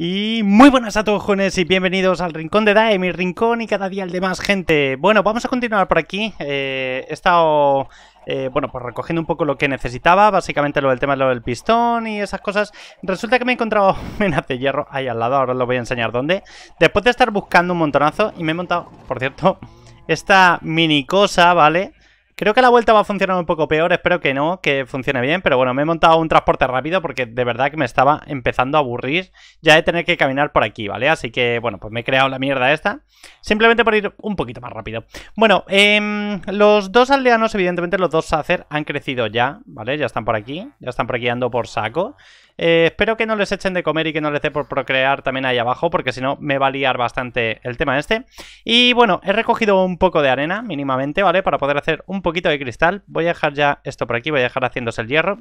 Y muy buenas a todos jóvenes y bienvenidos al Rincón de Dae, mi rincón y cada día el de más gente. Bueno, vamos a continuar por aquí. Eh, he estado, eh, bueno, pues recogiendo un poco lo que necesitaba, básicamente lo del tema lo del pistón y esas cosas. Resulta que me he encontrado menas de hierro ahí al lado, ahora lo voy a enseñar dónde. Después de estar buscando un montonazo y me he montado, por cierto, esta mini cosa, ¿vale? Creo que la vuelta va a funcionar un poco peor, espero que no, que funcione bien, pero bueno, me he montado un transporte rápido porque de verdad que me estaba empezando a aburrir ya de tener que caminar por aquí, ¿vale? Así que, bueno, pues me he creado la mierda esta, simplemente por ir un poquito más rápido. Bueno, em, los dos aldeanos, evidentemente los dos Sacer han crecido ya, ¿vale? Ya están por aquí, ya están por aquí por saco. Eh, espero que no les echen de comer y que no les dé por procrear también ahí abajo, porque si no me va a liar bastante el tema este. Y bueno, he recogido un poco de arena mínimamente, ¿vale? Para poder hacer un poquito de cristal. Voy a dejar ya esto por aquí, voy a dejar haciéndose el hierro.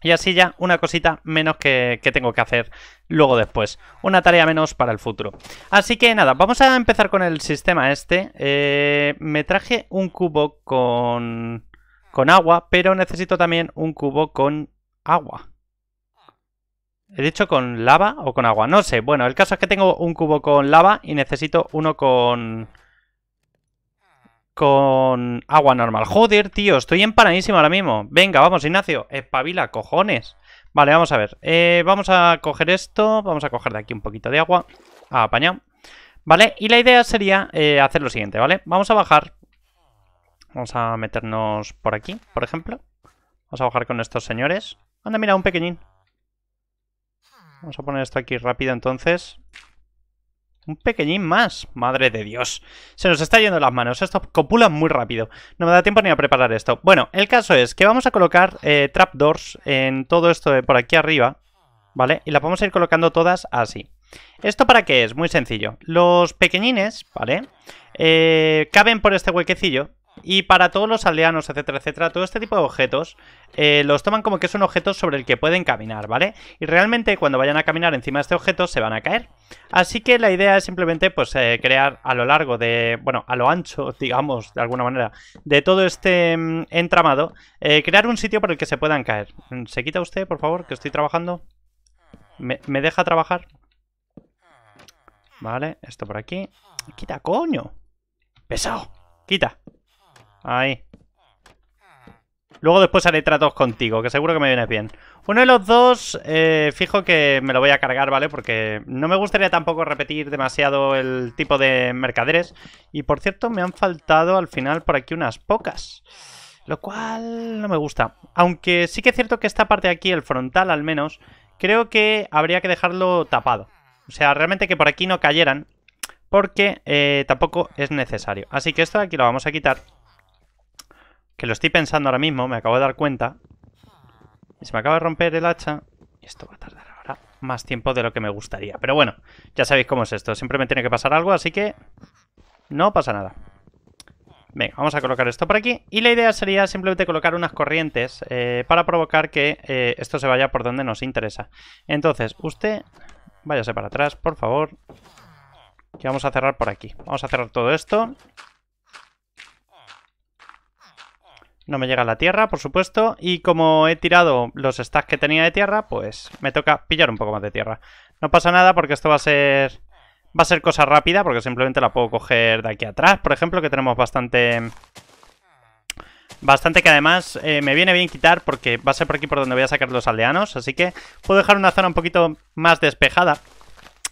Y así ya una cosita menos que, tengo que hacer luego después. Una tarea menos para el futuro. Así que nada, vamos a empezar con el sistema este. Eh, me traje un cubo con, con agua, pero necesito también un cubo con agua. He dicho con lava o con agua, no sé. Bueno, el caso es que tengo un cubo con lava y necesito uno con... Con agua normal. Joder, tío, estoy empanadísimo ahora mismo. Venga, vamos, Ignacio, espabila, cojones. Vale, vamos a ver. Eh, vamos a coger esto, vamos a coger de aquí un poquito de agua. A ah, apañado. Vale, y la idea sería eh, hacer lo siguiente, ¿vale? Vamos a bajar. Vamos a meternos por aquí, por ejemplo. Vamos a bajar con estos señores. Anda, mira, un pequeñín. Vamos a poner esto aquí rápido entonces. Un pequeñín más. Madre de Dios. Se nos está yendo las manos. Esto copula muy rápido. No me da tiempo ni a preparar esto. Bueno, el caso es que vamos a colocar eh, trapdoors en todo esto de por aquí arriba. ¿Vale? Y las vamos a ir colocando todas así. ¿Esto para qué es? Muy sencillo. Los pequeñines, ¿vale? Eh, caben por este huequecillo y para todos los aldeanos, etcétera, etcétera, todo este tipo de objetos eh, los toman como que son objetos sobre el que pueden caminar, ¿vale? Y realmente cuando vayan a caminar encima de este objeto se van a caer. Así que la idea es simplemente pues eh, crear a lo largo de, bueno, a lo ancho, digamos, de alguna manera, de todo este mm, entramado, eh, crear un sitio por el que se puedan caer. ¿Se quita usted, por favor, que estoy trabajando? ¿Me, me deja trabajar? Vale, esto por aquí. Quita, coño. Pesado. Quita. Ahí. Luego después haré tratos contigo, que seguro que me vienes bien. Uno de los dos, eh, fijo que me lo voy a cargar, ¿vale? Porque no me gustaría tampoco repetir demasiado el tipo de mercaderes. Y por cierto, me han faltado al final por aquí unas pocas. Lo cual no me gusta. Aunque sí que es cierto que esta parte de aquí, el frontal al menos, creo que habría que dejarlo tapado. O sea, realmente que por aquí no cayeran, porque eh, tampoco es necesario. Así que esto de aquí lo vamos a quitar. Que lo estoy pensando ahora mismo, me acabo de dar cuenta. Y se me acaba de romper el hacha. Y esto va a tardar ahora más tiempo de lo que me gustaría. Pero bueno, ya sabéis cómo es esto. Siempre me tiene que pasar algo, así que no pasa nada. Venga, vamos a colocar esto por aquí. Y la idea sería simplemente colocar unas corrientes eh, para provocar que eh, esto se vaya por donde nos interesa. Entonces, usted... Váyase para atrás, por favor. Y vamos a cerrar por aquí. Vamos a cerrar todo esto. No me llega la tierra, por supuesto. Y como he tirado los stacks que tenía de tierra, pues me toca pillar un poco más de tierra. No pasa nada porque esto va a ser... Va a ser cosa rápida porque simplemente la puedo coger de aquí atrás, por ejemplo, que tenemos bastante... Bastante que además eh, me viene bien quitar porque va a ser por aquí por donde voy a sacar los aldeanos, así que puedo dejar una zona un poquito más despejada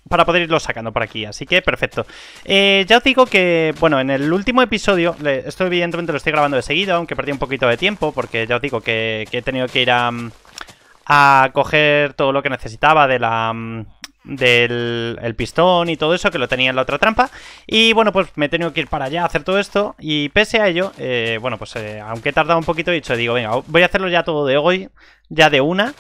para poder irlo sacando por aquí, así que perfecto. Eh, ya os digo que, bueno, en el último episodio, esto evidentemente lo estoy grabando de seguida, aunque perdí un poquito de tiempo, porque ya os digo que, he tenido que ir a, mm, a, coger todo lo que necesitaba de la... Mm, del pistón y todo eso que lo tenía en la otra trampa y bueno pues me he tenido que ir para allá a hacer todo esto y pese a ello eh, bueno pues eh, aunque he tardado un poquito he dicho digo venga voy a hacerlo ya todo de hoy ya de una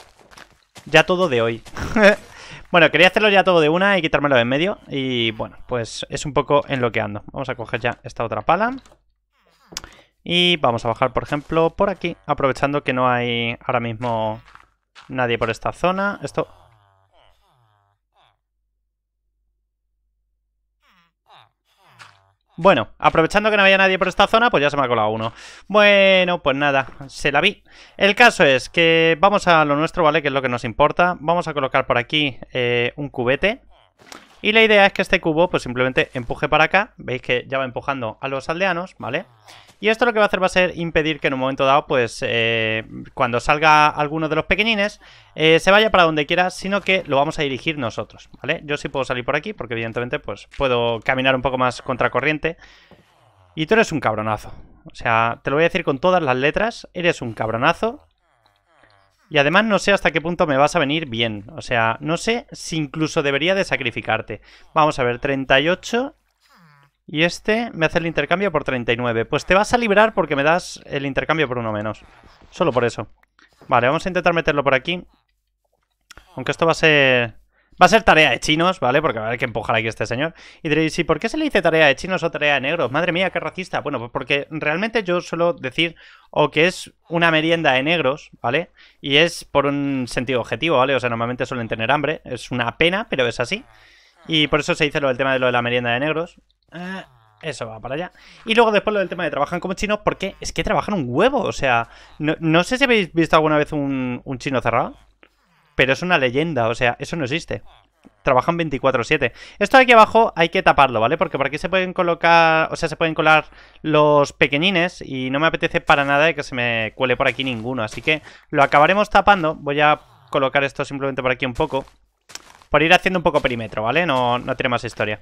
ya todo de hoy Bueno, quería hacerlo ya todo de una y quitármelo de en medio. Y bueno, pues es un poco enloqueando. Vamos a coger ya esta otra pala. Y vamos a bajar, por ejemplo, por aquí. Aprovechando que no hay ahora mismo nadie por esta zona. Esto Bueno, aprovechando que no había nadie por esta zona, pues ya se me ha colado uno. Bueno, pues nada, se la vi. El caso es que vamos a lo nuestro, ¿vale? Que es lo que nos importa. Vamos a colocar por aquí eh, un cubete. Y la idea es que este cubo pues simplemente empuje para acá. Veis que ya va empujando a los aldeanos, ¿vale? Y esto lo que va a hacer va a ser impedir que en un momento dado, pues eh, cuando salga alguno de los pequeñines, eh, se vaya para donde quiera, sino que lo vamos a dirigir nosotros, ¿vale? Yo sí puedo salir por aquí porque evidentemente pues puedo caminar un poco más contracorriente. Y tú eres un cabronazo. O sea, te lo voy a decir con todas las letras, eres un cabronazo y además no sé hasta qué punto me vas a venir bien. O sea, no sé si incluso debería de sacrificarte. Vamos a ver, 38. Y este me hace el intercambio por 39. Pues te vas a librar porque me das el intercambio por uno menos. Solo por eso. Vale, vamos a intentar meterlo por aquí. Aunque esto va a ser... Va a ser tarea de chinos, ¿vale? Porque va a haber que empujar aquí a este señor. Y diréis, ¿y por qué se le dice tarea de chinos o tarea de negros? Madre mía, qué racista. Bueno, pues porque realmente yo suelo decir o que es una merienda de negros, ¿vale? Y es por un sentido objetivo, ¿vale? O sea, normalmente suelen tener hambre. Es una pena, pero es así. Y por eso se dice lo del tema de lo de la merienda de negros. Eh, eso va para allá. Y luego después lo del tema de trabajar como chinos, porque es que trabajan un huevo. O sea, no, sé si habéis visto alguna vez un chino cerrado. Pero es una leyenda, o sea, eso no existe. Trabajan 24-7. Esto de aquí abajo hay que taparlo, ¿vale? Porque por aquí se pueden colocar, o sea, se pueden colar los pequeñines y no me apetece para nada que se me cuele por aquí ninguno. Así que lo acabaremos tapando. Voy a colocar esto simplemente por aquí un poco. Por ir haciendo un poco perímetro, ¿vale? No, no tiene más historia.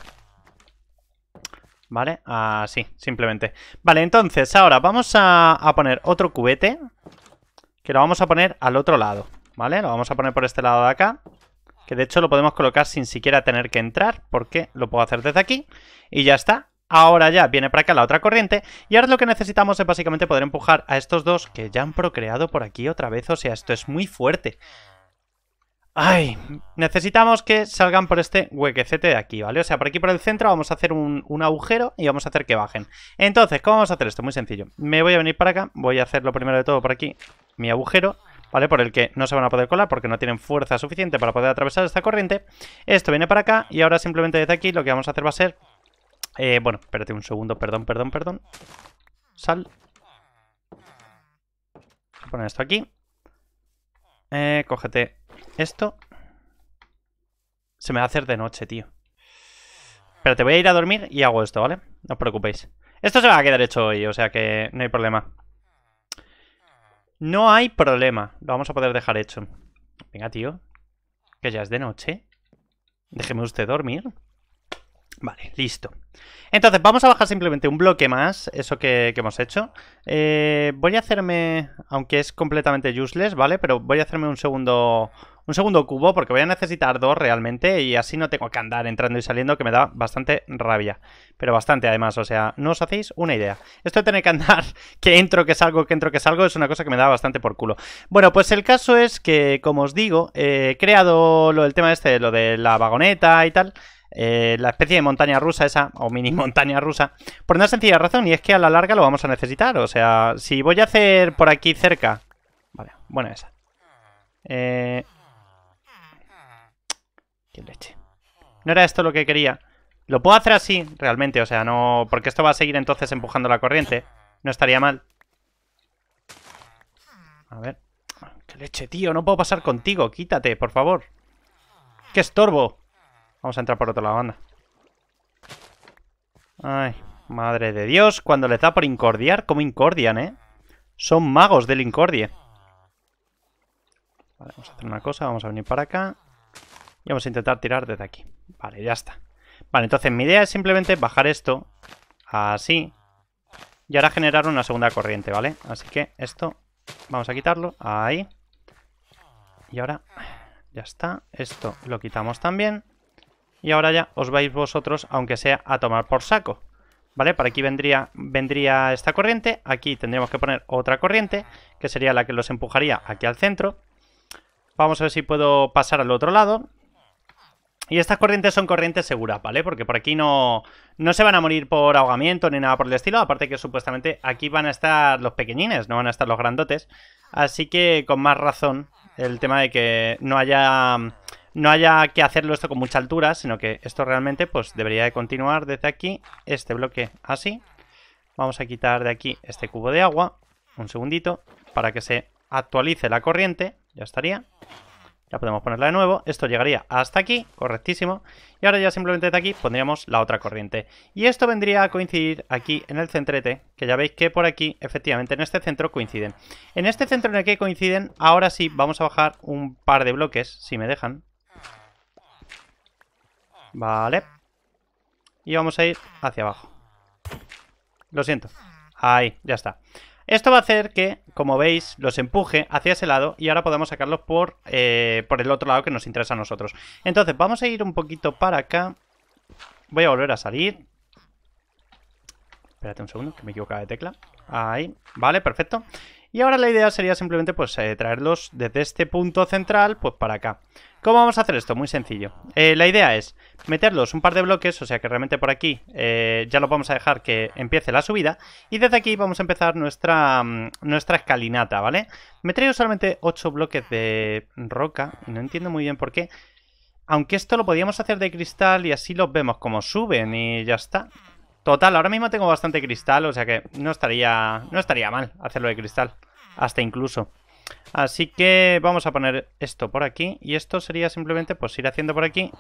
¿Vale? Así, simplemente. Vale, entonces, ahora vamos a poner otro cubete. Que lo vamos a poner al otro lado. ¿Vale? Lo vamos a poner por este lado de acá. Que de hecho lo podemos colocar sin siquiera tener que entrar, porque lo puedo hacer desde aquí. Y ya está. Ahora ya viene para acá la otra corriente. Y ahora lo que necesitamos es básicamente poder empujar a estos dos que ya han procreado por aquí otra vez. O sea, esto es muy fuerte. Ay, necesitamos que salgan por este huequecete de aquí, ¿vale? O sea, por aquí por el centro vamos a hacer un, un, agujero y vamos a hacer que bajen. Entonces, ¿cómo vamos a hacer esto? Muy sencillo. Me voy a venir para acá, voy a hacer lo primero de todo por aquí, mi agujero. ¿vale? Por el que no se van a poder colar porque no tienen fuerza suficiente para poder atravesar esta corriente. Esto viene para acá y ahora simplemente desde aquí lo que vamos a hacer va a ser... Eh, bueno, espérate un segundo, perdón, perdón, perdón. Sal. Voy a poner esto aquí. Eh, cógete esto. Se me va a hacer de noche, tío. Pero te voy a ir a dormir y hago esto, ¿vale? No os preocupéis. Esto se va a quedar hecho hoy, o sea que no hay problema. No hay problema. Lo vamos a poder dejar hecho. Venga, tío. Que ya es de noche. Déjeme usted dormir. Vale, listo. Entonces, vamos a bajar simplemente un bloque más, eso que, hemos hecho. Eh, voy a hacerme, aunque es completamente useless, ¿vale? Pero voy a hacerme un segundo un segundo cubo porque voy a necesitar dos realmente y así no tengo que andar entrando y saliendo que me da bastante rabia. Pero bastante además, o sea, no os hacéis una idea. Esto de tener que andar, que entro, que salgo, que entro, que salgo es una cosa que me da bastante por culo. Bueno, pues el caso es que, como os digo, eh, he creado lo del tema este, lo de la vagoneta y tal. Eh, la especie de montaña rusa esa, o mini montaña rusa, por una sencilla razón, y es que a la larga lo vamos a necesitar. O sea, si voy a hacer por aquí cerca... Vale, bueno esa. Eh, Qué leche. No era esto lo que quería. Lo puedo hacer así, realmente, o sea, no... Porque esto va a seguir entonces empujando la corriente. No estaría mal. A ver. ¡Qué leche, tío! No puedo pasar contigo. Quítate, por favor. ¡Qué estorbo! Vamos a entrar por otro lado, anda. Ay, madre de Dios. Cuando les da por incordiar, Como incordian, eh? Son magos del incordie. Vale, vamos a hacer una cosa. Vamos a venir para acá. Y vamos a intentar tirar desde aquí. Vale, ya está. Vale, entonces mi idea es simplemente bajar esto así. Y ahora generar una segunda corriente, ¿vale? Así que esto vamos a quitarlo. Ahí. Y ahora ya está. Esto lo quitamos también. Y ahora ya os vais vosotros, aunque sea a tomar por saco. ¿Vale? Para aquí vendría, vendría esta corriente. Aquí tendríamos que poner otra corriente, que sería la que los empujaría aquí al centro. Vamos a ver si puedo pasar al otro lado. Y estas corrientes son corrientes seguras, ¿vale? Porque por aquí no, no se van a morir por ahogamiento ni nada por el estilo. Aparte que supuestamente aquí van a estar los pequeñines, no van a estar los grandotes. Así que con más razón el tema de que no haya, no haya que hacerlo esto con mucha altura, sino que esto realmente pues debería de continuar desde aquí, este bloque así. Vamos a quitar de aquí este cubo de agua, un segundito, para que se actualice la corriente, ya estaría. Ya podemos ponerla de nuevo. Esto llegaría hasta aquí, correctísimo. Y ahora ya simplemente de aquí pondríamos la otra corriente. Y esto vendría a coincidir aquí en el centrete, que ya veis que por aquí, efectivamente, en este centro coinciden. En este centro en el que coinciden, ahora sí vamos a bajar un par de bloques, si me dejan. Vale. Y vamos a ir hacia abajo. Lo siento. Ahí, ya está. Esto va a hacer que, como veis, los empuje hacia ese lado y ahora podemos sacarlos por, eh, por el otro lado que nos interesa a nosotros. Entonces, vamos a ir un poquito para acá. Voy a volver a salir. Espérate un segundo, que me he de tecla. Ahí, vale, perfecto. Y ahora la idea sería simplemente pues eh, traerlos desde este punto central pues para acá. ¿Cómo vamos a hacer esto? Muy sencillo. Eh, la idea es meterlos un par de bloques, o sea que realmente por aquí eh, ya lo vamos a dejar que empiece la subida. Y desde aquí vamos a empezar nuestra, mm, nuestra escalinata, ¿vale? Me he solamente 8 bloques de roca, no entiendo muy bien por qué. Aunque esto lo podíamos hacer de cristal y así los vemos como suben y ya está. Total, ahora mismo tengo bastante cristal, o sea que no estaría, no estaría mal hacerlo de cristal. Hasta incluso. Así que vamos a poner esto por aquí. Y esto sería simplemente pues ir haciendo por aquí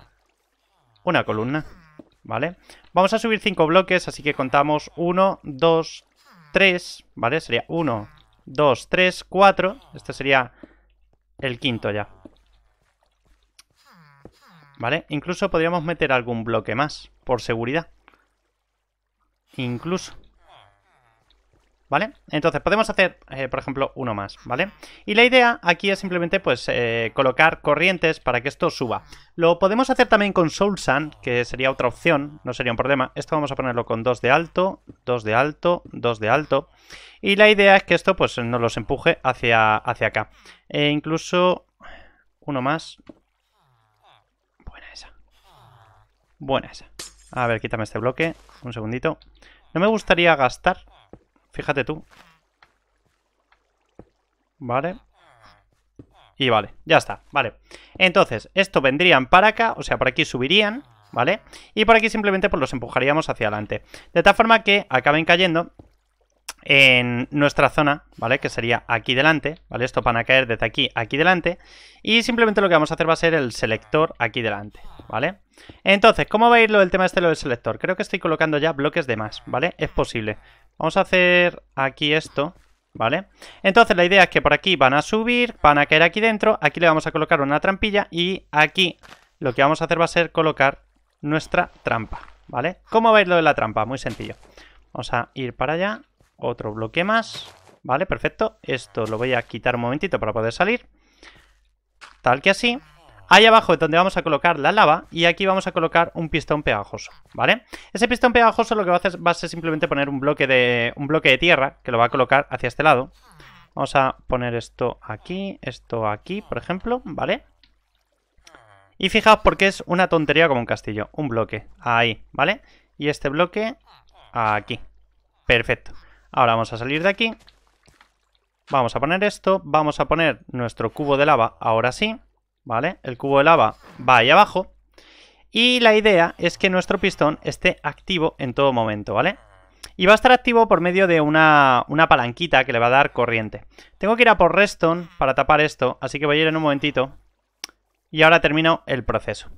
una columna. ¿Vale? Vamos a subir 5 bloques, así que contamos 1, 2, 3. ¿Vale? Sería 1, 2, 3, 4. Este sería el quinto ya. ¿Vale? Incluso podríamos meter algún bloque más, por seguridad incluso. ¿Vale? Entonces podemos hacer, eh, por ejemplo, uno más, ¿vale? Y la idea aquí es simplemente, pues, eh, colocar corrientes para que esto suba. Lo podemos hacer también con Soul Sun, que sería otra opción, no sería un problema. Esto vamos a ponerlo con dos de alto, dos de alto, dos de alto. Y la idea es que esto, pues, nos los empuje hacia, hacia acá. E incluso uno más. Buena esa. Buena esa. A ver, quítame este bloque. Un segundito. No me gustaría gastar. Fíjate tú. Vale. Y vale, ya está, vale. Entonces, esto vendrían para acá, o sea, por aquí subirían, ¿vale? Y por aquí simplemente pues los empujaríamos hacia adelante. De tal forma que acaben cayendo en nuestra zona, ¿vale? Que sería aquí delante, ¿vale? Esto van a caer desde aquí, aquí delante. Y simplemente lo que vamos a hacer va a ser el selector aquí delante, ¿vale? Entonces, ¿cómo va a ir lo del tema este lo del selector? Creo que estoy colocando ya bloques de más, ¿vale? Es posible. Vamos a hacer aquí esto, ¿vale? Entonces la idea es que por aquí van a subir, van a caer aquí dentro, aquí le vamos a colocar una trampilla y aquí lo que vamos a hacer va a ser colocar nuestra trampa, ¿vale? ¿Cómo va a ir lo de la trampa? Muy sencillo. Vamos a ir para allá otro bloque más. Vale, perfecto. Esto lo voy a quitar un momentito para poder salir. Tal que así. Ahí abajo es donde vamos a colocar la lava y aquí vamos a colocar un pistón pegajoso, ¿vale? Ese pistón pegajoso lo que va a hacer va a ser simplemente poner un bloque de, un bloque de tierra que lo va a colocar hacia este lado. Vamos a poner esto aquí, esto aquí, por ejemplo, ¿vale? Y fijaos porque es una tontería como un castillo, un bloque, ahí, ¿vale? Y este bloque aquí, perfecto. Ahora vamos a salir de aquí. Vamos a poner esto. Vamos a poner nuestro cubo de lava ahora sí. ¿Vale? El cubo de lava va ahí abajo. Y la idea es que nuestro pistón esté activo en todo momento, ¿vale? Y va a estar activo por medio de una, palanquita que le va a dar corriente. Tengo que ir a por Redstone para tapar esto, así que voy a ir en un momentito. Y ahora termino el proceso.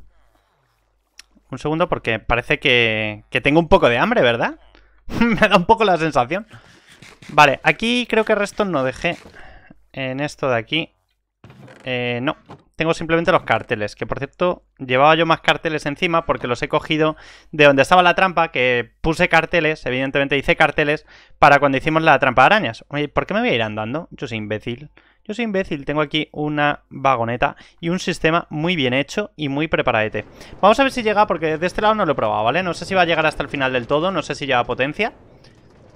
Un segundo porque parece que, que tengo un poco de hambre, ¿verdad? Me da un poco la sensación. Vale, aquí creo que resto no dejé en esto de aquí. Eh, no, tengo simplemente los carteles, que por cierto llevaba yo más carteles encima porque los he cogido de donde estaba la trampa, que puse carteles, evidentemente hice carteles, para cuando hicimos la trampa de arañas. Oye, ¿por qué me voy a ir andando? Yo soy imbécil. Yo soy imbécil, tengo aquí una vagoneta y un sistema muy bien hecho y muy preparadete. Vamos a ver si llega, porque de este lado no lo he probado, ¿vale? No sé si va a llegar hasta el final del todo, no sé si lleva potencia.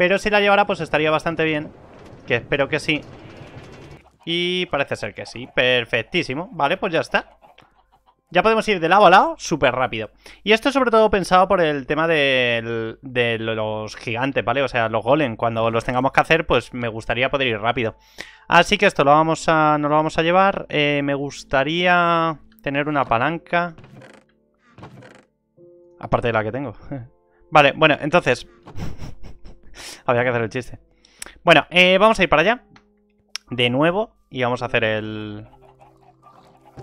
Pero si la llevara, pues estaría bastante bien. Que espero que sí. Y parece ser que sí. Perfectísimo. Vale, pues ya está. Ya podemos ir de lado a lado súper rápido. Y esto sobre todo pensado por el tema de, los gigantes, ¿vale? O sea, los golem. Cuando los tengamos que hacer, pues me gustaría poder ir rápido. Así que esto lo vamos a, nos lo vamos a llevar. Eh, me gustaría tener una palanca. Aparte de la que tengo. vale, bueno, entonces... Había que hacer el chiste. Bueno, eh, vamos a ir para allá. De nuevo. Y vamos a hacer el...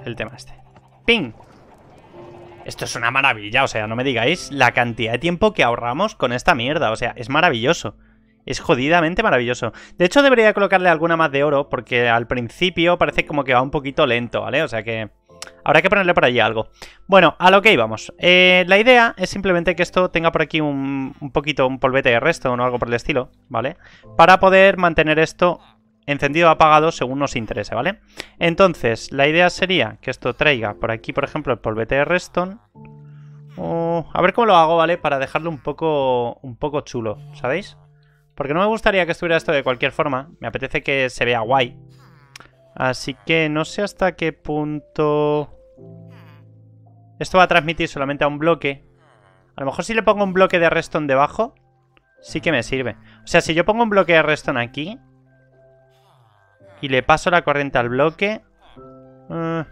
El tema este. ¡Ping! Esto es una maravilla, o sea, no me digáis la cantidad de tiempo que ahorramos con esta mierda. O sea, es maravilloso. Es jodidamente maravilloso. De hecho, debería colocarle alguna más de oro, porque al principio parece como que va un poquito lento, ¿vale? O sea que... Habrá que ponerle por allí algo. Bueno, a lo que íbamos. Eh, la idea es simplemente que esto tenga por aquí un, poquito, un polvete de resto o algo por el estilo, ¿vale? Para poder mantener esto encendido o apagado según nos interese, ¿vale? Entonces, la idea sería que esto traiga por aquí, por ejemplo, el polvete de redstone. a ver cómo lo hago, ¿vale? Para dejarlo un poco, un poco chulo, ¿sabéis? Porque no me gustaría que estuviera esto de cualquier forma. Me apetece que se vea guay, Así que no sé hasta qué punto... Esto va a transmitir solamente a un bloque. A lo mejor si le pongo un bloque de redstone debajo, sí que me sirve. O sea, si yo pongo un bloque de redstone aquí y le paso la corriente al bloque... Eh,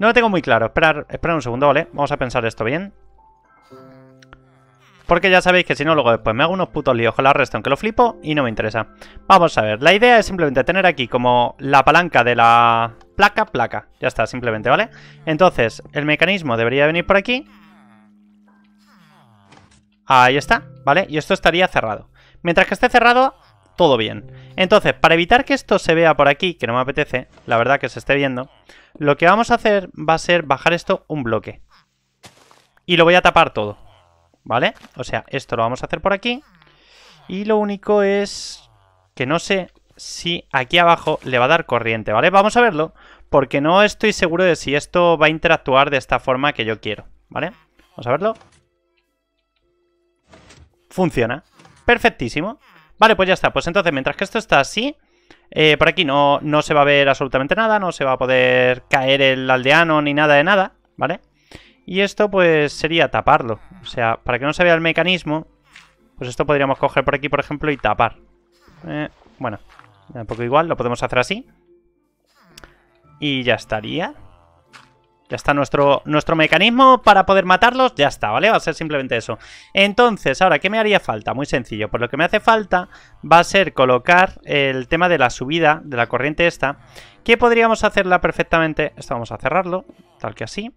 no lo tengo muy claro. Esperar, un segundo, ¿vale? Vamos a pensar esto bien. Porque ya sabéis que si no, luego después me hago unos putos líos con la resta Aunque lo flipo y no me interesa. Vamos a ver, la idea es simplemente tener aquí como la palanca de la placa, placa. Ya está, simplemente, ¿vale? Entonces, el mecanismo debería venir por aquí. Ahí está, ¿vale? Y esto estaría cerrado. Mientras que esté cerrado, todo bien. Entonces, para evitar que esto se vea por aquí, que no me apetece, la verdad que se esté viendo, lo que vamos a hacer va a ser bajar esto un bloque. Y lo voy a tapar todo. ¿vale? O sea, esto lo vamos a hacer por aquí. Y lo único es que no sé si aquí abajo le va a dar corriente, ¿vale? Vamos a verlo, porque no estoy seguro de si esto va a interactuar de esta forma que yo quiero, ¿vale? Vamos a verlo. Funciona. Perfectísimo. Vale, pues ya está. Pues entonces, mientras que esto está así, eh, por aquí no, no se va a ver absolutamente nada, no se va a poder caer el aldeano ni nada de nada, ¿vale? vale y esto pues sería taparlo. O sea, para que no se vea el mecanismo, pues esto podríamos coger por aquí, por ejemplo, y tapar. Eh, bueno, un poco igual, lo podemos hacer así. Y ya estaría. Ya está nuestro, nuestro mecanismo para poder matarlos, ya está, ¿vale? Va a ser simplemente eso. Entonces, ahora, ¿qué me haría falta? Muy sencillo, pues lo que me hace falta va a ser colocar el tema de la subida de la corriente esta, que podríamos hacerla perfectamente... Esto vamos a cerrarlo, tal que así.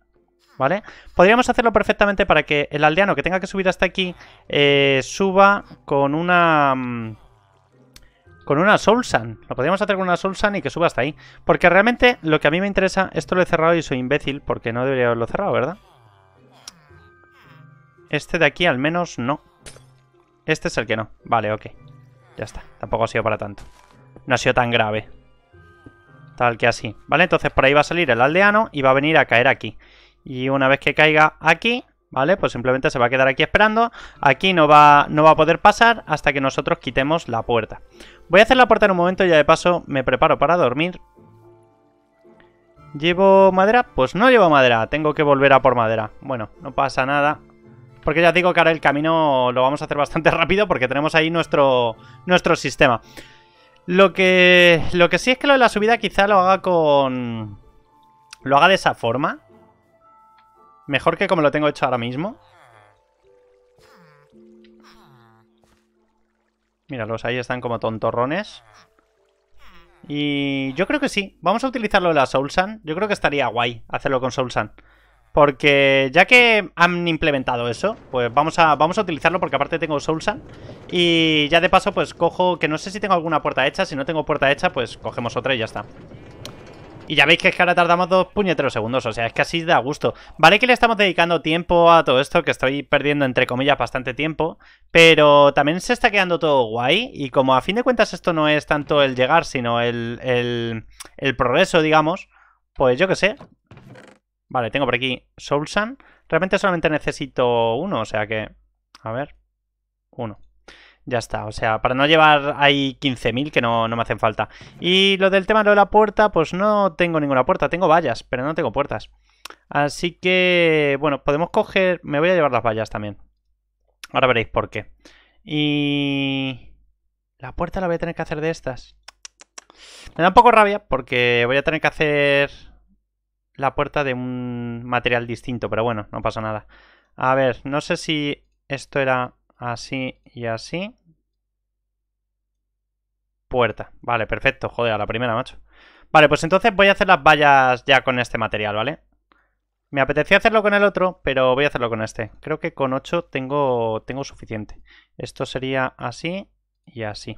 ¿vale? Podríamos hacerlo perfectamente para que el aldeano que tenga que subir hasta aquí eh, suba con una... Mm, con una Soul Lo podríamos hacer con una Soul y que suba hasta ahí. Porque realmente lo que a mí me interesa... Esto lo he cerrado y soy imbécil porque no debería haberlo cerrado, ¿verdad? Este de aquí al menos no. Este es el que no. Vale, ok. Ya está. Tampoco ha sido para tanto. No ha sido tan grave. Tal que así. Vale, entonces por ahí va a salir el aldeano y va a venir a caer aquí. Y una vez que caiga aquí, ¿vale? Pues simplemente se va a quedar aquí esperando. Aquí no va, no va a poder pasar hasta que nosotros quitemos la puerta. Voy a hacer la puerta en un momento y ya de paso me preparo para dormir. ¿Llevo madera? Pues no llevo madera, tengo que volver a por madera. Bueno, no pasa nada. Porque ya digo que ahora el camino lo vamos a hacer bastante rápido porque tenemos ahí nuestro, nuestro sistema. Lo que, lo que sí es que lo de la subida quizá lo haga con... Lo haga de esa forma, Mejor que como lo tengo hecho ahora mismo. Míralos, ahí están como tontorrones. Y yo creo que sí. Vamos a utilizarlo de la Soulsan. Yo creo que estaría guay hacerlo con Soul Porque ya que han implementado eso, pues vamos a, vamos a utilizarlo porque aparte tengo Soul Y ya de paso pues cojo, que no sé si tengo alguna puerta hecha. Si no tengo puerta hecha, pues cogemos otra y ya está. Y ya veis que es que ahora tardamos dos puñeteros segundos, o sea, es que así da gusto. Vale que le estamos dedicando tiempo a todo esto, que estoy perdiendo entre comillas bastante tiempo, pero también se está quedando todo guay y como a fin de cuentas esto no es tanto el llegar, sino el, el, el progreso, digamos, pues yo qué sé. Vale, tengo por aquí Soulsan. Realmente solamente necesito uno, o sea que... A ver. Uno. Ya está, o sea, para no llevar ahí 15.000 que no, me hacen falta. Y lo del tema de la puerta, pues no tengo ninguna puerta. Tengo vallas, pero no tengo puertas. Así que, bueno, podemos coger... Me voy a llevar las vallas también. Ahora veréis por qué. Y... La puerta la voy a tener que hacer de estas. Me da un poco rabia porque voy a tener que hacer la puerta de un material distinto, pero bueno, no pasa nada. A ver, no sé si esto era así y así. Puerta. Vale, perfecto. Joder, a la primera, macho. Vale, pues entonces voy a hacer las vallas ya con este material, ¿vale? Me apetecía hacerlo con el otro, pero voy a hacerlo con este. Creo que con 8 tengo, tengo suficiente. Esto sería así y así.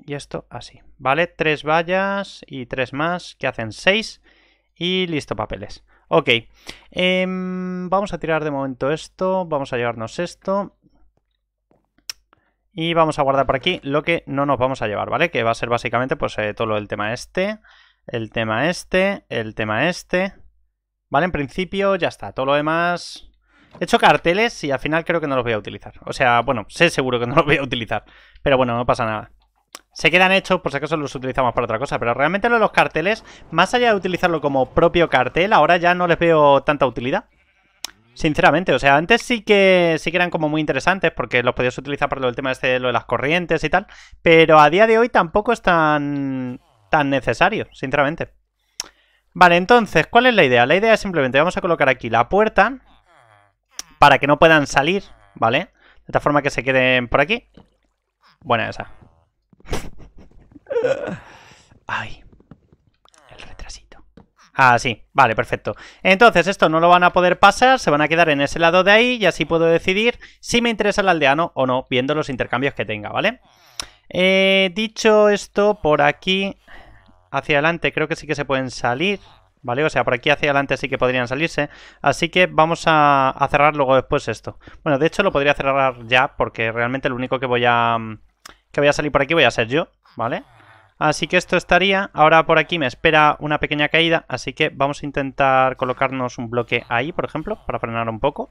Y esto así. ¿Vale? Tres vallas y tres más que hacen seis. Y listo, papeles. Ok, em, vamos a tirar de momento esto, vamos a llevarnos esto. Y vamos a guardar por aquí lo que no nos vamos a llevar, ¿vale? Que va a ser básicamente pues eh, todo el tema este, el tema este, el tema este. ¿Vale? En principio ya está, todo lo demás... He hecho carteles y al final creo que no los voy a utilizar. O sea, bueno, sé seguro que no los voy a utilizar. Pero bueno, no pasa nada. Se quedan hechos, por si acaso los utilizamos para otra cosa, pero realmente lo de los carteles, más allá de utilizarlo como propio cartel, ahora ya no les veo tanta utilidad. Sinceramente, o sea, antes sí que sí que eran como muy interesantes porque los podías utilizar para el tema este, lo de las corrientes y tal, pero a día de hoy tampoco es tan, tan necesario, sinceramente. Vale, entonces, ¿cuál es la idea? La idea es simplemente, vamos a colocar aquí la puerta para que no puedan salir, ¿vale? De tal forma que se queden por aquí. Buena esa. Ay, el retrasito. Ah, sí, vale, perfecto. Entonces, esto no lo van a poder pasar, se van a quedar en ese lado de ahí y así puedo decidir si me interesa el aldeano o no, viendo los intercambios que tenga, ¿vale? Eh, dicho esto, por aquí hacia adelante creo que sí que se pueden salir, ¿vale? O sea, por aquí hacia adelante sí que podrían salirse, así que vamos a, cerrar luego después esto. Bueno, de hecho lo podría cerrar ya porque realmente lo único que voy a que voy a salir por aquí voy a ser yo, ¿vale? vale Así que esto estaría. Ahora por aquí me espera una pequeña caída, así que vamos a intentar colocarnos un bloque ahí, por ejemplo, para frenar un poco.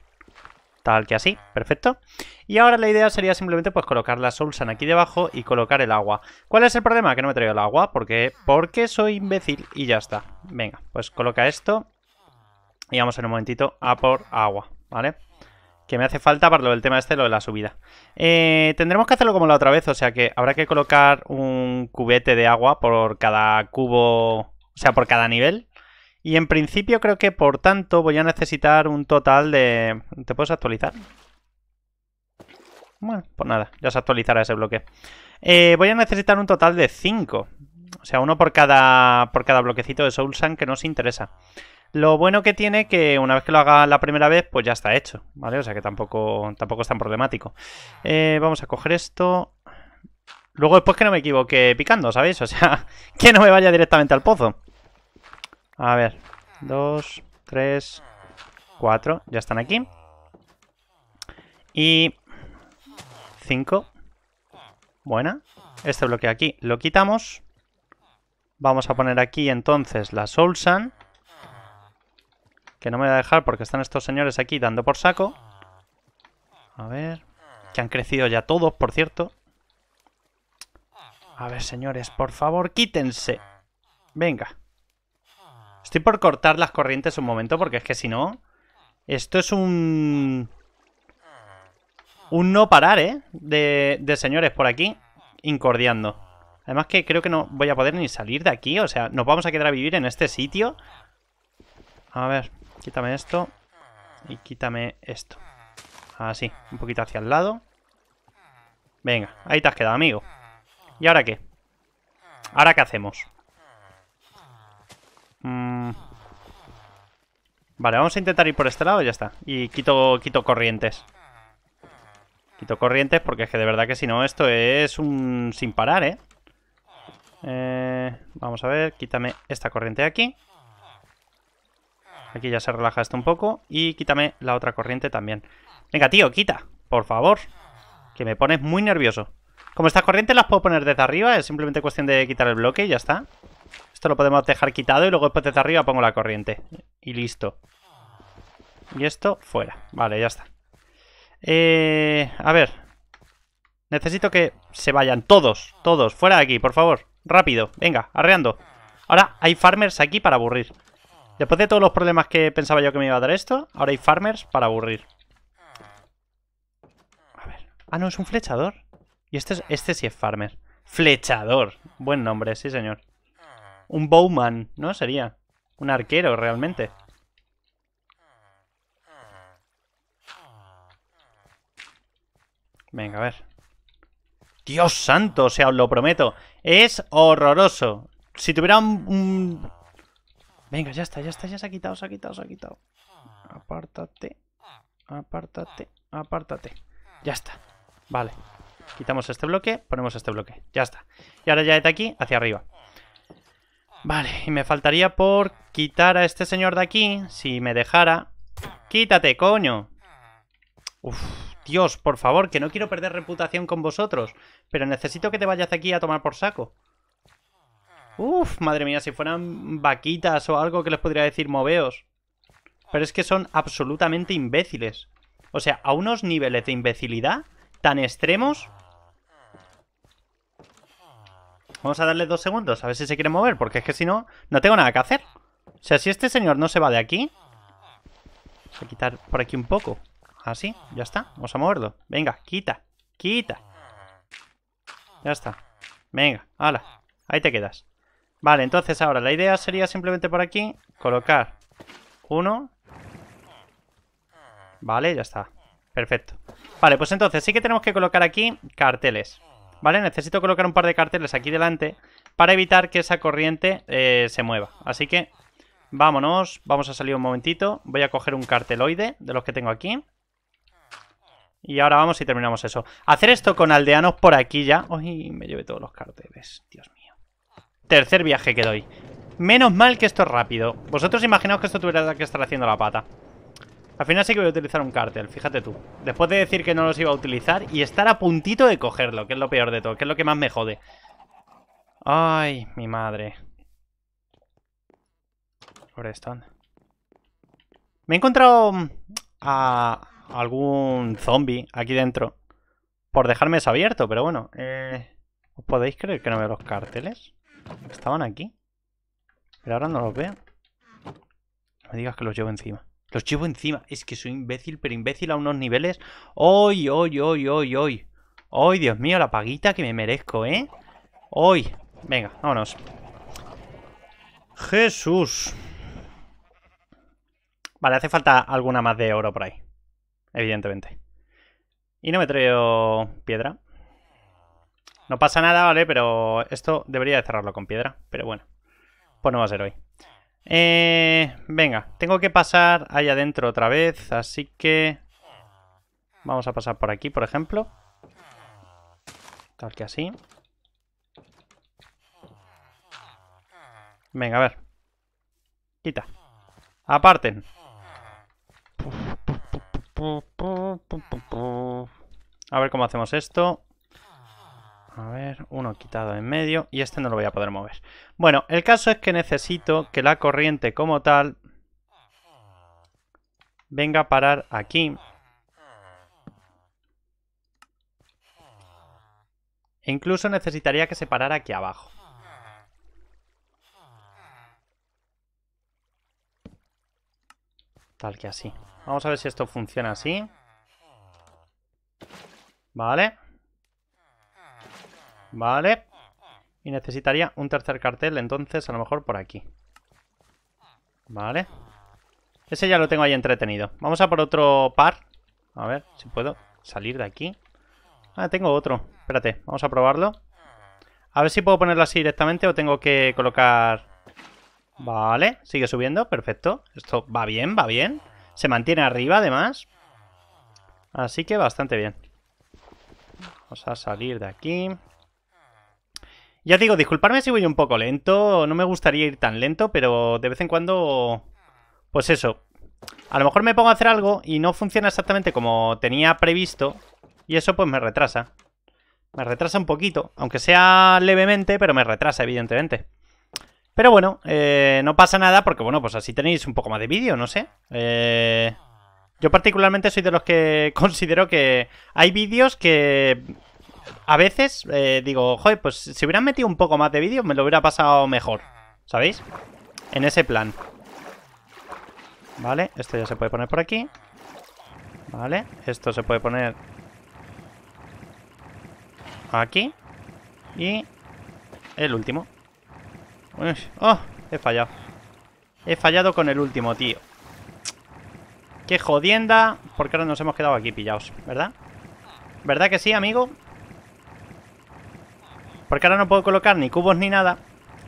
Tal que así, perfecto. Y ahora la idea sería simplemente pues colocar la Soulsan aquí debajo y colocar el agua. ¿Cuál es el problema? Que no me traigo el agua, porque, porque soy imbécil y ya está. Venga, pues coloca esto y vamos en un momentito a por agua, ¿vale? vale que me hace falta para lo del tema este, lo de la subida. Eh, tendremos que hacerlo como la otra vez, o sea que habrá que colocar un cubete de agua por cada cubo, o sea, por cada nivel. Y en principio creo que por tanto voy a necesitar un total de... ¿Te puedes actualizar? Bueno, pues nada, ya se actualizará ese bloque. Eh, voy a necesitar un total de 5. O sea, uno por cada, por cada bloquecito de Soul que nos interesa. Lo bueno que tiene que una vez que lo haga la primera vez, pues ya está hecho, ¿vale? O sea que tampoco, tampoco es tan problemático. Eh, vamos a coger esto. Luego después que no me equivoque picando, ¿sabéis? O sea, que no me vaya directamente al pozo. A ver, dos, tres, cuatro, ya están aquí. Y cinco. Buena. Este bloque aquí lo quitamos. Vamos a poner aquí entonces la Soul que no me voy a dejar porque están estos señores aquí dando por saco. A ver. Que han crecido ya todos, por cierto. A ver, señores, por favor, quítense. Venga. Estoy por cortar las corrientes un momento porque es que si no... Esto es un... Un no parar, ¿eh? De, de señores por aquí. Incordiando. Además que creo que no voy a poder ni salir de aquí. O sea, nos vamos a quedar a vivir en este sitio. A ver. Quítame esto. Y quítame esto. Así, un poquito hacia el lado. Venga, ahí te has quedado, amigo. ¿Y ahora qué? ¿Ahora qué hacemos? Mm. Vale, vamos a intentar ir por este lado y ya está. Y quito, quito corrientes. Quito corrientes porque es que de verdad que si no esto es un sin parar, eh, eh vamos a ver, quítame esta corriente de aquí. Aquí ya se relaja esto un poco. Y quítame la otra corriente también. Venga, tío, quita. Por favor. Que me pones muy nervioso. Como estas corrientes las puedo poner desde arriba. Es simplemente cuestión de quitar el bloque y ya está. Esto lo podemos dejar quitado y luego después desde arriba pongo la corriente. Y listo. Y esto fuera. Vale, ya está. Eh, a ver. Necesito que se vayan todos. Todos. Fuera de aquí, por favor. Rápido. Venga, arreando. Ahora hay farmers aquí para aburrir. Después de todos los problemas que pensaba yo que me iba a dar esto, ahora hay farmers para aburrir. A ver. Ah, no, es un flechador. Y este, este sí es farmer. Flechador. Buen nombre, sí señor. Un bowman, ¿no? Sería. Un arquero, realmente. Venga, a ver. Dios santo, o sea, os lo prometo. Es horroroso. Si tuviera un Venga, ya está, ya está, ya se ha quitado, se ha quitado, se ha quitado. Apártate, apártate, apártate. Ya está. Vale. Quitamos este bloque, ponemos este bloque. Ya está. Y ahora ya de este aquí hacia arriba. Vale, y me faltaría por quitar a este señor de aquí, si me dejara. ¡Quítate, coño! Dios, por favor, que no quiero perder reputación con vosotros, pero necesito que te vayas aquí a tomar por saco. Uf, madre mía, si fueran vaquitas o algo que les podría decir moveos. Pero es que son absolutamente imbéciles. O sea, a unos niveles de imbecilidad tan extremos... Vamos a darle dos segundos, a ver si se quiere mover, porque es que si no, no tengo nada que hacer. O sea, si este señor no se va de aquí... Vamos a quitar por aquí un poco. Así, ya está. Vamos a moverlo. Venga, quita, quita. Ya está. Venga, hala. Ahí te quedas. Vale, entonces ahora la idea sería simplemente por aquí colocar uno. Vale, ya está. Perfecto. Vale, pues entonces sí que tenemos que colocar aquí carteles. ¿Vale? Necesito colocar un par de carteles aquí delante para evitar que esa corriente eh, se mueva. Así que vámonos, vamos a salir un momentito. Voy a coger un carteloide de los que tengo aquí. Y ahora vamos y terminamos eso. Hacer esto con aldeanos por aquí ya. Uy, me llevé todos los carteles, Dios mío. Tercer viaje que doy. Menos mal que esto es rápido. Vosotros imaginaos que esto tuviera que estar haciendo la pata. Al final sí que voy a utilizar un cártel, fíjate tú. Después de decir que no los iba a utilizar y estar a puntito de cogerlo, que es lo peor de todo, que es lo que más me jode. Ay, mi madre. Por están. Me he encontrado mm, a algún zombie aquí dentro por dejarme eso abierto, pero bueno. Eh, ¿Os podéis creer que no veo los carteles? ¿Estaban aquí? Pero ahora no los veo. No me digas que los llevo encima. Los llevo encima. Es que soy imbécil, pero imbécil a unos niveles. ¡Hoy, hoy, hoy, hoy, hoy! ¡Hoy, Dios mío, la paguita que me merezco, eh! ¡Hoy! Venga, vámonos. ¡Jesús! Vale, hace falta alguna más de oro por ahí. Evidentemente. Y no me traigo piedra. No pasa nada, ¿vale? Pero esto debería de cerrarlo con piedra. Pero bueno, pues no va a ser hoy. Eh, venga, tengo que pasar allá adentro otra vez, así que... Vamos a pasar por aquí, por ejemplo. Tal que así. Venga, a ver. Quita. Aparten. A ver cómo hacemos esto. A ver, uno quitado en medio y este no lo voy a poder mover. Bueno, el caso es que necesito que la corriente como tal venga a parar aquí. E incluso necesitaría que se parara aquí abajo. Tal que así. Vamos a ver si esto funciona así. Vale. Vale. Y necesitaría un tercer cartel, entonces, a lo mejor por aquí. Vale. Ese ya lo tengo ahí entretenido. Vamos a por otro par. A ver si puedo salir de aquí. Ah, tengo otro. Espérate, vamos a probarlo. A ver si puedo ponerlo así directamente o tengo que colocar... Vale, sigue subiendo, perfecto. Esto va bien, va bien. Se mantiene arriba, además. Así que bastante bien. Vamos a salir de aquí. Ya digo, disculparme si voy un poco lento, no me gustaría ir tan lento, pero de vez en cuando... Pues eso, a lo mejor me pongo a hacer algo y no funciona exactamente como tenía previsto y eso pues me retrasa. Me retrasa un poquito, aunque sea levemente, pero me retrasa evidentemente. Pero bueno, eh, no pasa nada porque bueno, pues así tenéis un poco más de vídeo, no sé. Eh, yo particularmente soy de los que considero que hay vídeos que a veces eh, digo, joder, pues si hubieran metido un poco más de vídeo me lo hubiera pasado mejor, ¿sabéis? En ese plan. Vale, esto ya se puede poner por aquí. Vale, esto se puede poner aquí. Y el último. ¡Oh! He fallado. He fallado con el último, tío. Qué jodienda, porque ahora nos hemos quedado aquí pillados, ¿verdad? ¿Verdad que sí, amigo? Porque ahora no puedo colocar ni cubos ni nada.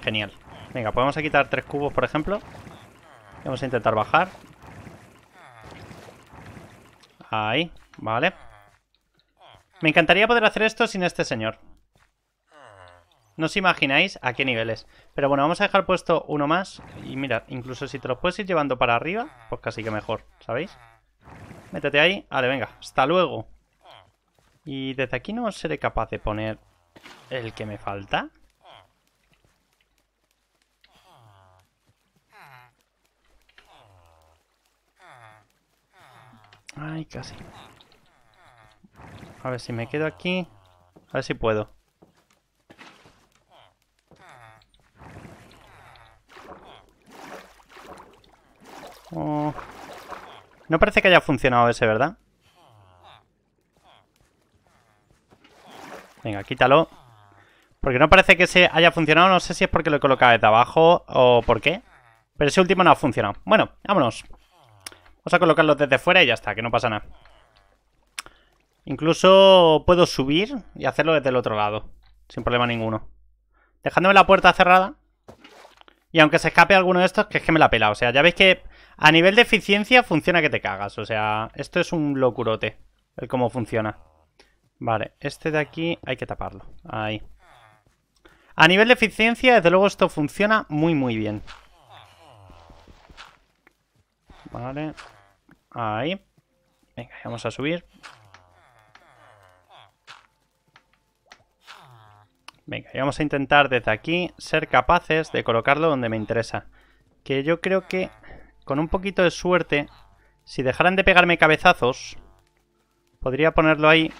Genial. Venga, podemos quitar tres cubos, por ejemplo. Vamos a intentar bajar. Ahí, vale. Me encantaría poder hacer esto sin este señor. No os imagináis a qué niveles. Pero bueno, vamos a dejar puesto uno más. Y mira, incluso si te los puedes ir llevando para arriba, pues casi que mejor, ¿sabéis? Métete ahí. Vale, venga, hasta luego. Y desde aquí no seré capaz de poner ¿El que me falta? Ay, casi. A ver si me quedo aquí. A ver si puedo. Oh. No parece que haya funcionado ese, ¿verdad? Venga, quítalo. Porque no parece que se haya funcionado. No sé si es porque lo he colocado desde abajo o por qué. Pero ese último no ha funcionado. Bueno, vámonos. Vamos a colocarlo desde fuera y ya está, que no pasa nada. Incluso puedo subir y hacerlo desde el otro lado. Sin problema ninguno. Dejándome la puerta cerrada. Y aunque se escape alguno de estos, que es que me la pela. O sea, ya veis que a nivel de eficiencia funciona que te cagas. O sea, esto es un locurote. El cómo funciona. Vale, este de aquí hay que taparlo. Ahí. A nivel de eficiencia, desde luego esto funciona muy, muy bien. Vale. Ahí. Venga, vamos a subir. Venga, vamos a intentar desde aquí ser capaces de colocarlo donde me interesa. Que yo creo que con un poquito de suerte, si dejaran de pegarme cabezazos, podría ponerlo ahí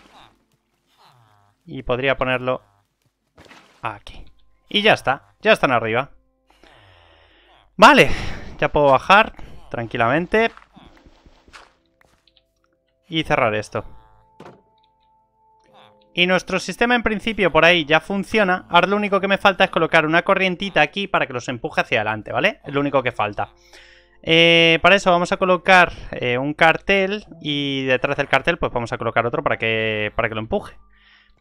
y podría ponerlo aquí. Y ya está, ya están arriba. Vale, ya puedo bajar tranquilamente. Y cerrar esto. Y nuestro sistema en principio por ahí ya funciona. Ahora lo único que me falta es colocar una corrientita aquí para que los empuje hacia adelante, ¿vale? Es lo único que falta. Eh, para eso vamos a colocar eh, un cartel y detrás del cartel pues vamos a colocar otro para que, para que lo empuje.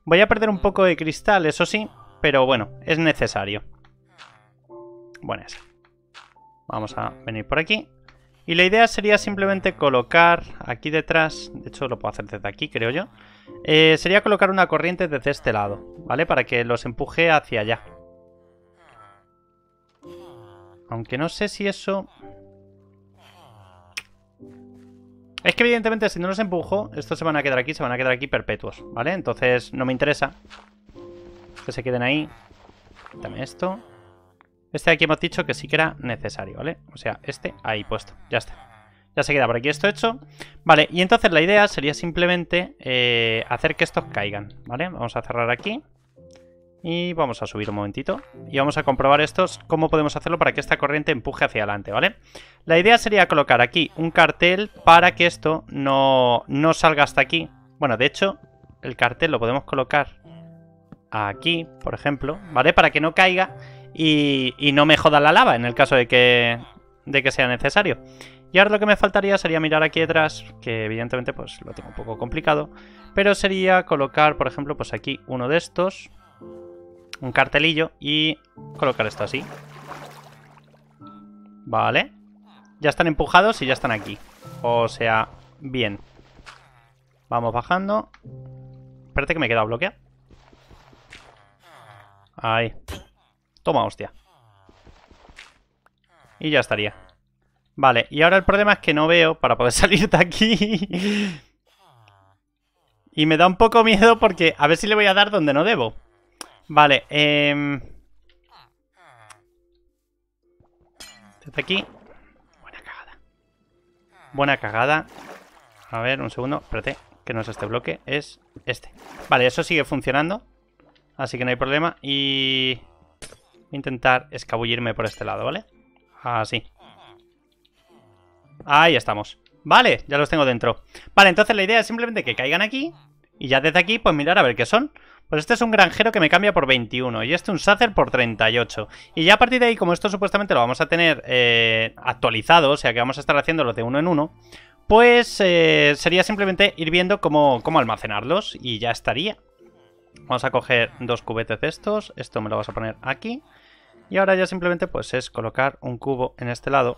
Voy a perder un poco de cristal, eso sí, pero bueno, es necesario. Bueno, Vamos a venir por aquí. Y la idea sería simplemente colocar aquí detrás, de hecho lo puedo hacer desde aquí, creo yo, eh, sería colocar una corriente desde este lado, ¿vale? Para que los empuje hacia allá. Aunque no sé si eso... Es que evidentemente si no los empujo, estos se van a quedar aquí, se van a quedar aquí perpetuos, ¿vale? Entonces no me interesa que se queden ahí. Dame esto. Este de aquí hemos dicho que sí que era necesario, ¿vale? O sea, este ahí puesto, ya está. Ya se queda por aquí esto hecho. Vale, y entonces la idea sería simplemente eh, hacer que estos caigan, ¿vale? Vamos a cerrar aquí. Y vamos a subir un momentito. Y vamos a comprobar estos, cómo podemos hacerlo para que esta corriente empuje hacia adelante, ¿vale? La idea sería colocar aquí un cartel para que esto no, no salga hasta aquí. Bueno, de hecho, el cartel lo podemos colocar aquí, por ejemplo, ¿vale? Para que no caiga y, y no me joda la lava en el caso de que, de que sea necesario. Y ahora lo que me faltaría sería mirar aquí detrás, que evidentemente pues lo tengo un poco complicado, pero sería colocar, por ejemplo, pues aquí uno de estos, un cartelillo y colocar esto así. Vale. Ya están empujados y ya están aquí. O sea, bien. Vamos bajando. Espérate que me he quedado bloqueado. Ahí. Toma, hostia. Y ya estaría. Vale, y ahora el problema es que no veo para poder salir de aquí. y me da un poco miedo porque a ver si le voy a dar donde no debo. Vale, eh... Em, de aquí. Buena cagada. Buena cagada. A ver, un segundo. Espérate, que no es este bloque, es este. Vale, eso sigue funcionando. Así que no hay problema. Y... intentar escabullirme por este lado, ¿vale? Así. Ahí estamos. Vale, ya los tengo dentro. Vale, entonces la idea es simplemente que caigan aquí y ya desde aquí, pues mirar a ver qué son. Pues este es un granjero que me cambia por 21 y este un sacer por 38. Y ya a partir de ahí, como esto supuestamente lo vamos a tener eh, actualizado, o sea que vamos a estar haciéndolo de uno en uno, pues eh, sería simplemente ir viendo cómo, cómo almacenarlos y ya estaría. Vamos a coger dos cubetes de estos, esto me lo vas a poner aquí. Y ahora ya simplemente pues es colocar un cubo en este lado,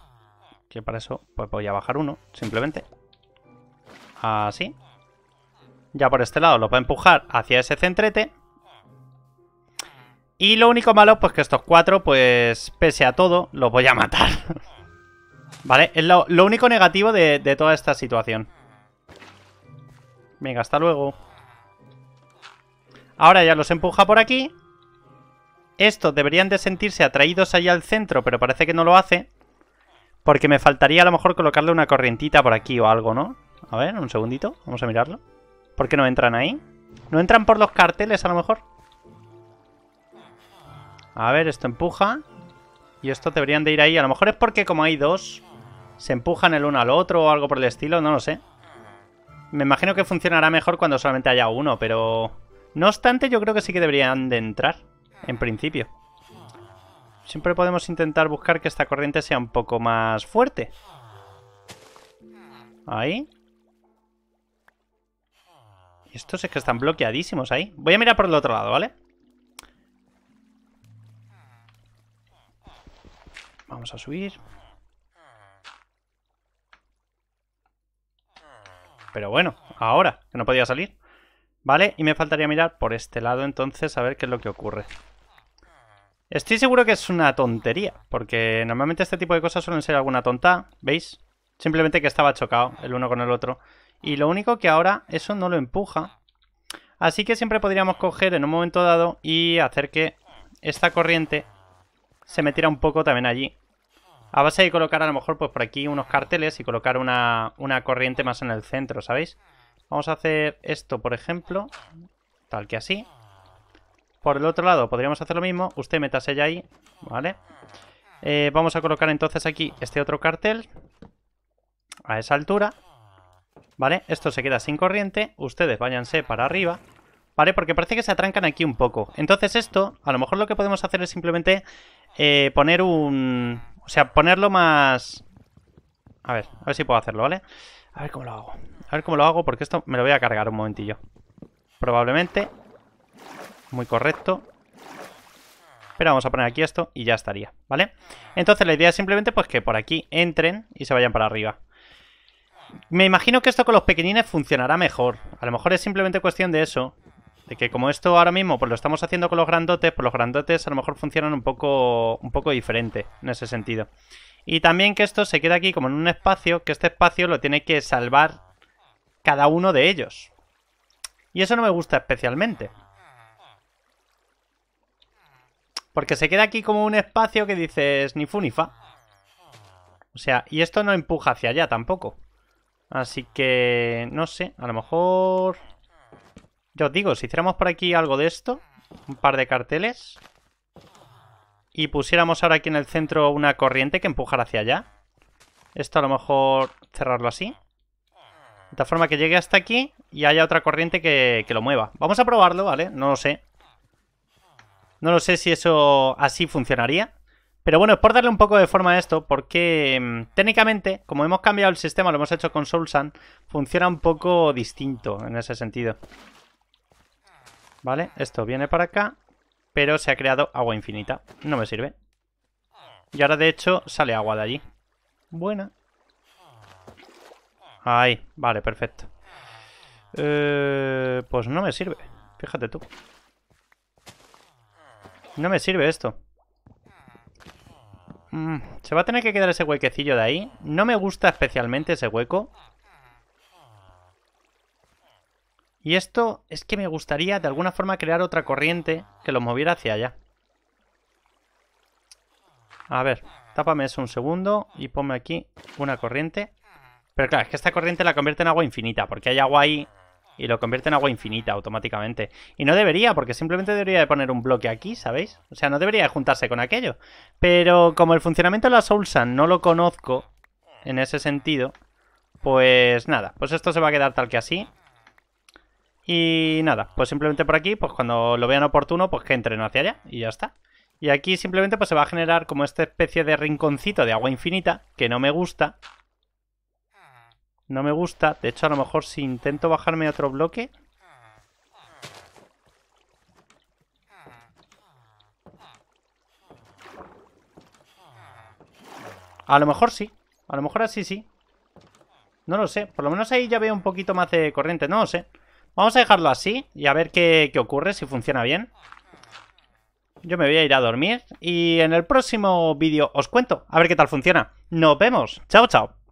que para eso pues voy a bajar uno, simplemente. Así. Ya por este lado los va a empujar hacia ese centrete. Y lo único malo, pues que estos cuatro, pues pese a todo, los voy a matar. vale, es lo, único negativo de, toda esta situación. Venga, hasta luego. Ahora ya los empuja por aquí. Estos deberían de sentirse atraídos allá al centro, pero parece que no lo hace. Porque me faltaría a lo mejor colocarle una corrientita por aquí o algo, ¿no? A ver, un segundito, vamos a mirarlo. ¿Por qué no entran ahí? ¿No entran por los carteles a lo mejor? A ver, esto empuja. Y esto deberían de ir ahí. A lo mejor es porque como hay dos, se empujan el uno al otro o algo por el estilo, no lo sé. Me imagino que funcionará mejor cuando solamente haya uno, pero... No obstante, yo creo que sí que deberían de entrar, en principio. Siempre podemos intentar buscar que esta corriente sea un poco más fuerte. Ahí. Estos es que están bloqueadísimos ahí. Voy a mirar por el otro lado, ¿vale? Vamos a subir. Pero bueno, ahora, que no podía salir. Vale, y me faltaría mirar por este lado entonces a ver qué es lo que ocurre. Estoy seguro que es una tontería, porque normalmente este tipo de cosas suelen ser alguna tonta, ¿veis? Simplemente que estaba chocado el uno con el otro. Y lo único que ahora eso no lo empuja. Así que siempre podríamos coger en un momento dado y hacer que esta corriente se metiera un poco también allí. A base de colocar a lo mejor pues por aquí unos carteles y colocar una, corriente más en el centro, ¿sabéis? Vamos a hacer esto, por ejemplo, tal que así. Por el otro lado podríamos hacer lo mismo. Usted metase ya ahí, ¿vale? Eh, vamos a colocar entonces aquí este otro cartel a esa altura. ¿Vale? Esto se queda sin corriente. Ustedes váyanse para arriba. ¿Vale? Porque parece que se atrancan aquí un poco. Entonces esto, a lo mejor lo que podemos hacer es simplemente eh, poner un... O sea, ponerlo más... A ver, a ver si puedo hacerlo, ¿vale? A ver cómo lo hago. A ver cómo lo hago porque esto me lo voy a cargar un momentillo. Probablemente. Muy correcto. Pero vamos a poner aquí esto y ya estaría, ¿vale? Entonces la idea es simplemente pues que por aquí entren y se vayan para arriba. Me imagino que esto con los pequeñines funcionará mejor. A lo mejor es simplemente cuestión de eso. De que como esto ahora mismo pues lo estamos haciendo con los grandotes, pues los grandotes a lo mejor funcionan un poco, un poco diferente en ese sentido. Y también que esto se queda aquí como en un espacio, que este espacio lo tiene que salvar cada uno de ellos. Y eso no me gusta especialmente. Porque se queda aquí como un espacio que dices ni fu ni fa. O sea, y esto no empuja hacia allá tampoco. Así que, no sé, a lo mejor... yo os digo, si hiciéramos por aquí algo de esto, un par de carteles, y pusiéramos ahora aquí en el centro una corriente que empujara hacia allá. Esto a lo mejor cerrarlo así. De tal forma que llegue hasta aquí y haya otra corriente que, que lo mueva. Vamos a probarlo, ¿vale? No lo sé. No lo sé si eso así funcionaría. Pero bueno, es por darle un poco de forma a esto, porque mm, técnicamente, como hemos cambiado el sistema, lo hemos hecho con Soulsan, funciona un poco distinto en ese sentido. Vale, esto viene para acá, pero se ha creado agua infinita. No me sirve. Y ahora, de hecho, sale agua de allí. Buena. Ahí, vale, perfecto. Eh, pues no me sirve, fíjate tú. No me sirve esto. Mm, se va a tener que quedar ese huequecillo de ahí. No me gusta especialmente ese hueco. Y esto es que me gustaría de alguna forma crear otra corriente que lo moviera hacia allá. A ver, tápame eso un segundo y ponme aquí una corriente. Pero claro, es que esta corriente la convierte en agua infinita, porque hay agua ahí y lo convierte en agua infinita automáticamente. Y no debería, porque simplemente debería de poner un bloque aquí, ¿sabéis? O sea, no debería juntarse con aquello. Pero como el funcionamiento de la Soul no lo conozco en ese sentido, pues nada, pues esto se va a quedar tal que así. Y nada, pues simplemente por aquí, pues cuando lo vean oportuno, pues que entren hacia allá y ya está. Y aquí simplemente pues se va a generar como esta especie de rinconcito de agua infinita, que no me gusta, no me gusta. De hecho, a lo mejor si intento bajarme a otro bloque... A lo mejor sí. A lo mejor así sí. No lo sé. Por lo menos ahí ya veo un poquito más de corriente. No lo sé. Vamos a dejarlo así y a ver qué, qué ocurre, si funciona bien. Yo me voy a ir a dormir y en el próximo vídeo os cuento a ver qué tal funciona. Nos vemos. Chao, chao.